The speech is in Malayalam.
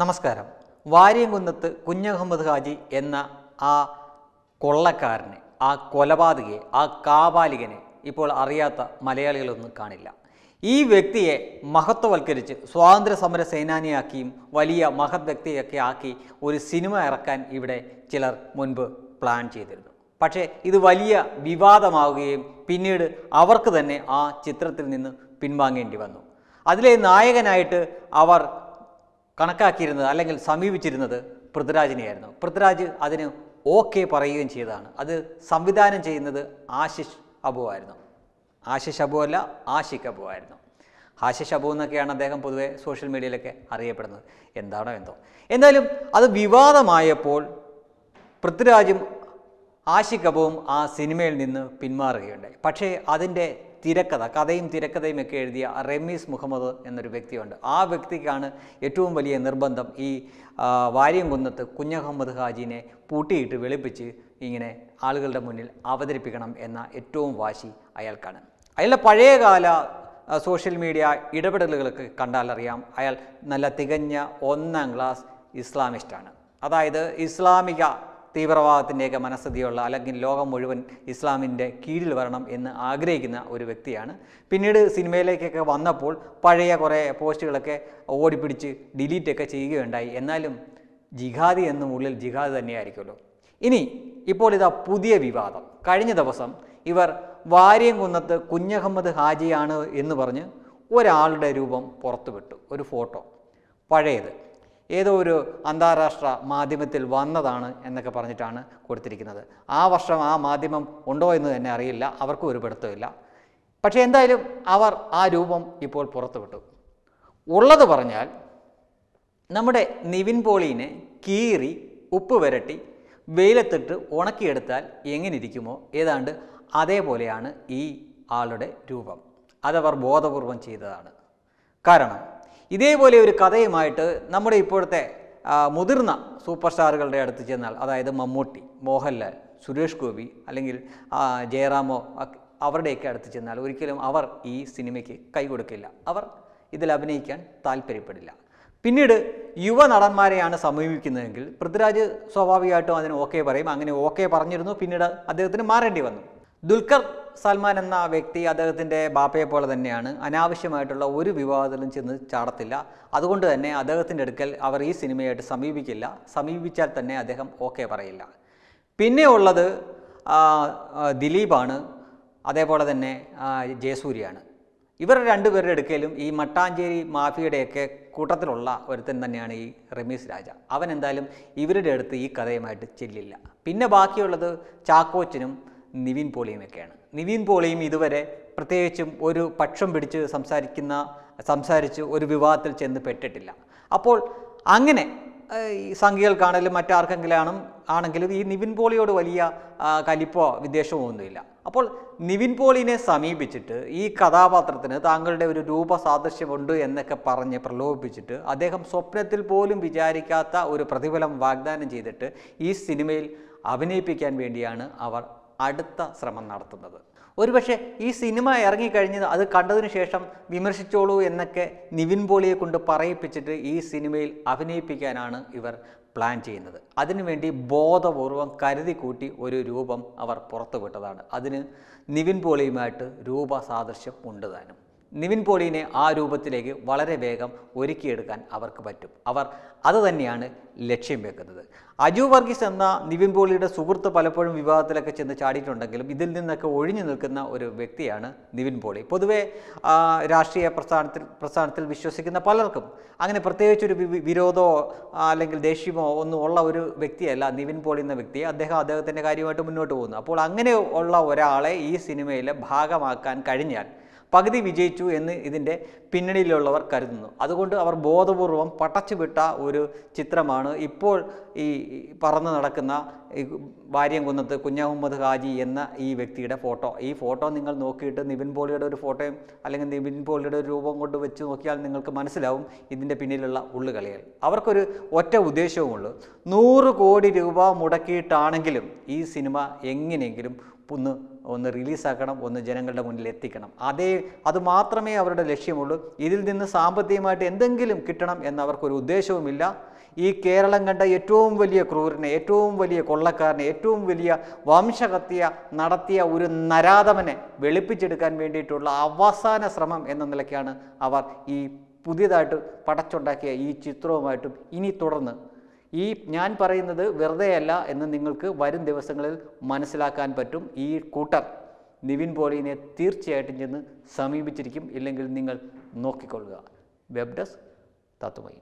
നമസ്കാരം വാര്യംകുന്നത്ത് കുഞ്ഞഹമ്മദ് ഹാജി എന്ന ആ കൊള്ളക്കാരനെ ആ കൊലപാതകയെ ആ കാവാലികനെ ഇപ്പോൾ അറിയാത്ത മലയാളികളൊന്നും കാണില്ല ഈ വ്യക്തിയെ മഹത്വവൽക്കരിച്ച് സ്വാതന്ത്ര്യ സമര സേനാനിയാക്കിയും വലിയ മഹത് വ്യക്തിയൊക്കെ ആക്കി ഒരു സിനിമ ഇറക്കാൻ ഇവിടെ ചിലർ മുൻപ് പ്ലാൻ ചെയ്തിരുന്നു പക്ഷേ ഇത് വലിയ വിവാദമാവുകയും പിന്നീട് അവർക്ക് തന്നെ ആ ചിത്രത്തിൽ നിന്ന് പിൻവാങ്ങേണ്ടി വന്നു അതിലെ നായകനായിട്ട് അവർ കണക്കാക്കിയിരുന്നത് അല്ലെങ്കിൽ സമീപിച്ചിരുന്നത് പൃഥ്വിരാജിനെയായിരുന്നു പൃഥ്വിരാജ് അതിന് ഓക്കെ പറയുകയും ചെയ്തതാണ് അത് സംവിധാനം ചെയ്യുന്നത് ആശിഷ് അബു ആയിരുന്നു ആശിഷ് അബു അല്ല ആഷിഖ് അബു ആയിരുന്നു ആശിഷ് അബു എന്നൊക്കെയാണ് അദ്ദേഹം പൊതുവെ സോഷ്യൽ മീഡിയയിലൊക്കെ അറിയപ്പെടുന്നത് എന്താണോ എന്തോ എന്തായാലും അത് വിവാദമായപ്പോൾ പൃഥ്വിരാജും ആഷിഖ് അബുവും ആ സിനിമയിൽ നിന്ന് പിന്മാറുകയുണ്ടായി പക്ഷേ അതിൻ്റെ തിരക്കഥ കഥയും തിരക്കഥയും ഒക്കെ എഴുതിയ റമീസ് മുഹമ്മദ് എന്നൊരു വ്യക്തിയുണ്ട് ആ വ്യക്തിക്കാണ് ഏറ്റവും വലിയ നിർബന്ധം ഈ കുന്നത്ത് കുഞ്ഞഹമ്മദ് ഹാജിനെ പൂട്ടിയിട്ട് വെളുപ്പിച്ച് ഇങ്ങനെ ആളുകളുടെ മുന്നിൽ അവതരിപ്പിക്കണം എന്ന ഏറ്റവും വാശി അയാൾക്കാണ് അയാളുടെ പഴയകാല സോഷ്യൽ മീഡിയ ഇടപെടലുകളൊക്കെ കണ്ടാലറിയാം അയാൾ നല്ല തികഞ്ഞ ഒന്നാം ക്ലാസ് ഇസ്ലാമിസ്റ്റാണ് അതായത് ഇസ്ലാമിക തീവ്രവാദത്തിൻ്റെയൊക്കെ മനസ്ഥിതിയുള്ള അല്ലെങ്കിൽ ലോകം മുഴുവൻ ഇസ്ലാമിൻ്റെ കീഴിൽ വരണം എന്ന് ആഗ്രഹിക്കുന്ന ഒരു വ്യക്തിയാണ് പിന്നീട് സിനിമയിലേക്കൊക്കെ വന്നപ്പോൾ പഴയ കുറേ പോസ്റ്റുകളൊക്കെ ഓടിപ്പിടിച്ച് ഡിലീറ്റൊക്കെ ചെയ്യുകയുണ്ടായി എന്നാലും ജിഹാദി എന്ന ഉള്ളിൽ ജിഹാദ് തന്നെയായിരിക്കുമല്ലോ ഇനി ഇപ്പോൾ ഇതാ പുതിയ വിവാദം കഴിഞ്ഞ ദിവസം ഇവർ കുന്നത്ത് കുഞ്ഞഹമ്മദ് ഹാജിയാണ് എന്ന് പറഞ്ഞ് ഒരാളുടെ രൂപം പുറത്തുവിട്ടു ഒരു ഫോട്ടോ പഴയത് ഏതോ ഒരു അന്താരാഷ്ട്ര മാധ്യമത്തിൽ വന്നതാണ് എന്നൊക്കെ പറഞ്ഞിട്ടാണ് കൊടുത്തിരിക്കുന്നത് ആ വർഷം ആ മാധ്യമം ഉണ്ടോ എന്ന് തന്നെ അറിയില്ല അവർക്കും ഒരു പിടുത്തമില്ല പക്ഷേ എന്തായാലും അവർ ആ രൂപം ഇപ്പോൾ പുറത്തുവിട്ടു ഉള്ളത് പറഞ്ഞാൽ നമ്മുടെ നിവിൻ പോളീനെ കീറി ഉപ്പ് വരട്ടി വെയിലത്തിട്ട് ഉണക്കിയെടുത്താൽ എങ്ങനെ ഇരിക്കുമോ ഏതാണ്ട് അതേപോലെയാണ് ഈ ആളുടെ രൂപം അതവർ ബോധപൂർവം ചെയ്തതാണ് കാരണം ഇതേപോലെ ഒരു കഥയുമായിട്ട് നമ്മുടെ ഇപ്പോഴത്തെ മുതിർന്ന സൂപ്പർ സ്റ്റാറുകളുടെ അടുത്ത് ചെന്നാൽ അതായത് മമ്മൂട്ടി മോഹൻലാൽ സുരേഷ് ഗോപി അല്ലെങ്കിൽ ജയറാമോ അവരുടെയൊക്കെ അടുത്ത് ചെന്നാൽ ഒരിക്കലും അവർ ഈ സിനിമയ്ക്ക് കൈ കൊടുക്കില്ല അവർ ഇതിൽ അഭിനയിക്കാൻ താല്പര്യപ്പെടില്ല പിന്നീട് യുവ നടന്മാരെയാണ് സമീപിക്കുന്നതെങ്കിൽ പൃഥ്വിരാജ് സ്വാഭാവികമായിട്ടും അതിന് ഓക്കെ പറയും അങ്ങനെ ഓക്കെ പറഞ്ഞിരുന്നു പിന്നീട് അദ്ദേഹത്തിന് മാറേണ്ടി വന്നു ദുൽഖർ സൽമാൻ എന്ന വ്യക്തി അദ്ദേഹത്തിൻ്റെ ബാപ്പയെ പോലെ തന്നെയാണ് അനാവശ്യമായിട്ടുള്ള ഒരു വിവാദത്തിലും ചെന്ന് ചാടത്തില്ല അതുകൊണ്ട് തന്നെ അദ്ദേഹത്തിൻ്റെ അടുക്കൽ അവർ ഈ സിനിമയായിട്ട് സമീപിക്കില്ല സമീപിച്ചാൽ തന്നെ അദ്ദേഹം ഓക്കെ പറയില്ല പിന്നെ ഉള്ളത് ദിലീപാണ് അതേപോലെ തന്നെ ജയസൂര്യാണ് ഇവർ രണ്ടുപേരുടെ അടുക്കലും ഈ മട്ടാഞ്ചേരി മാഫിയുടെയൊക്കെ കൂട്ടത്തിലുള്ള ഒരുത്തൻ തന്നെയാണ് ഈ റമീസ് രാജ അവൻ എന്തായാലും ഇവരുടെ അടുത്ത് ഈ കഥയുമായിട്ട് ചെല്ലില്ല പിന്നെ ബാക്കിയുള്ളത് ചാക്കോച്ചനും നിവിൻ പോളിയുമൊക്കെയാണ് നിവിൻ പോളിയും ഇതുവരെ പ്രത്യേകിച്ചും ഒരു പക്ഷം പിടിച്ച് സംസാരിക്കുന്ന സംസാരിച്ച് ഒരു വിവാദത്തിൽ ചെന്ന് പെട്ടിട്ടില്ല അപ്പോൾ അങ്ങനെ ഈ സംഘികൾക്കാണെങ്കിലും മറ്റാർക്കെങ്കിലും ആണെങ്കിലും ഈ നിവിൻ പോളിയോട് വലിയ കലിപ്പോ വിദ്വേഷമോ ഒന്നുമില്ല അപ്പോൾ നിവിൻ പോളിനെ സമീപിച്ചിട്ട് ഈ കഥാപാത്രത്തിന് താങ്കളുടെ ഒരു രൂപ സാദൃശ്യമുണ്ട് എന്നൊക്കെ പറഞ്ഞ് പ്രലോഭിപ്പിച്ചിട്ട് അദ്ദേഹം സ്വപ്നത്തിൽ പോലും വിചാരിക്കാത്ത ഒരു പ്രതിഫലം വാഗ്ദാനം ചെയ്തിട്ട് ഈ സിനിമയിൽ അഭിനയിപ്പിക്കാൻ വേണ്ടിയാണ് അവർ അടുത്ത ശ്രമം നടത്തുന്നത് ഒരുപക്ഷെ ഈ സിനിമ ഇറങ്ങിക്കഴിഞ്ഞത് അത് കണ്ടതിന് ശേഷം വിമർശിച്ചോളൂ എന്നൊക്കെ നിവിൻ പോളിയെ കൊണ്ട് പറയിപ്പിച്ചിട്ട് ഈ സിനിമയിൽ അഭിനയിപ്പിക്കാനാണ് ഇവർ പ്ലാൻ ചെയ്യുന്നത് അതിനുവേണ്ടി ബോധപൂർവം കരുതി കൂട്ടി ഒരു രൂപം അവർ പുറത്തുവിട്ടതാണ് അതിന് നിവിൻ പോളിയുമായിട്ട് സാദൃശ്യം ഉണ്ട് താനും നിവിൻ പോളിനെ ആ രൂപത്തിലേക്ക് വളരെ വേഗം ഒരുക്കിയെടുക്കാൻ അവർക്ക് പറ്റും അവർ അത് തന്നെയാണ് ലക്ഷ്യം വെക്കുന്നത് അജു വർഗീസ് എന്ന നിവിൻ പോളിയുടെ സുഹൃത്ത് പലപ്പോഴും വിവാഹത്തിലൊക്കെ ചെന്ന് ചാടിയിട്ടുണ്ടെങ്കിലും ഇതിൽ നിന്നൊക്കെ ഒഴിഞ്ഞു നിൽക്കുന്ന ഒരു വ്യക്തിയാണ് നിവിൻ പോളി പൊതുവെ രാഷ്ട്രീയ പ്രസ്ഥാനത്തിൽ പ്രസ്ഥാനത്തിൽ വിശ്വസിക്കുന്ന പലർക്കും അങ്ങനെ പ്രത്യേകിച്ചൊരു വിരോധമോ അല്ലെങ്കിൽ ദേഷ്യമോ ഒന്നും ഉള്ള ഒരു വ്യക്തിയല്ല നിവിൻ പോളി എന്ന വ്യക്തിയെ അദ്ദേഹം അദ്ദേഹത്തിൻ്റെ കാര്യമായിട്ട് മുന്നോട്ട് പോകുന്നു അപ്പോൾ അങ്ങനെ ഉള്ള ഒരാളെ ഈ സിനിമയിലെ ഭാഗമാക്കാൻ കഴിഞ്ഞാൽ പകുതി വിജയിച്ചു എന്ന് ഇതിൻ്റെ പിന്നണിയിലുള്ളവർ കരുതുന്നു അതുകൊണ്ട് അവർ ബോധപൂർവം പടച്ചുവിട്ട ഒരു ചിത്രമാണ് ഇപ്പോൾ ഈ പറന്ന് നടക്കുന്ന വാര്യംകുന്നത്ത് കുഞ്ഞഹമ്മദ് ഹാജി എന്ന ഈ വ്യക്തിയുടെ ഫോട്ടോ ഈ ഫോട്ടോ നിങ്ങൾ നോക്കിയിട്ട് നിവിൻ പോളിയുടെ ഒരു ഫോട്ടോയും അല്ലെങ്കിൽ നിവിൻ പോളിയുടെ ഒരു രൂപം കൊണ്ട് വെച്ച് നോക്കിയാൽ നിങ്ങൾക്ക് മനസ്സിലാവും ഇതിൻ്റെ പിന്നിലുള്ള ഉള്ളുകളികൾ അവർക്കൊരു ഒറ്റ ഉദ്ദേശവുമുള്ളൂ നൂറ് കോടി രൂപ മുടക്കിയിട്ടാണെങ്കിലും ഈ സിനിമ എങ്ങനെയെങ്കിലും ഒന്ന് ഒന്ന് റിലീസാക്കണം ഒന്ന് ജനങ്ങളുടെ മുന്നിൽ എത്തിക്കണം അതേ അത് മാത്രമേ അവരുടെ ലക്ഷ്യമുള്ളൂ ഇതിൽ നിന്ന് സാമ്പത്തികമായിട്ട് എന്തെങ്കിലും കിട്ടണം എന്നവർക്കൊരു ഉദ്ദേശവുമില്ല ഈ കേരളം കണ്ട ഏറ്റവും വലിയ ക്രൂരനെ ഏറ്റവും വലിയ കൊള്ളക്കാരനെ ഏറ്റവും വലിയ വംശഹത്യ നടത്തിയ ഒരു നരാധമനെ വെളുപ്പിച്ചെടുക്കാൻ വേണ്ടിയിട്ടുള്ള അവസാന ശ്രമം എന്ന നിലയ്ക്കാണ് അവർ ഈ പുതിയതായിട്ട് പടച്ചുണ്ടാക്കിയ ഈ ചിത്രവുമായിട്ടും ഇനി തുടർന്ന് ഈ ഞാൻ പറയുന്നത് വെറുതെയല്ല എന്ന് നിങ്ങൾക്ക് വരും ദിവസങ്ങളിൽ മനസ്സിലാക്കാൻ പറ്റും ഈ കൂട്ടർ നിവിൻ പോളിനെ തീർച്ചയായിട്ടും ചെന്ന് സമീപിച്ചിരിക്കും ഇല്ലെങ്കിൽ നിങ്ങൾ നോക്കിക്കൊള്ളുക വെബ് ഡെസ്ക് തത്വമൈ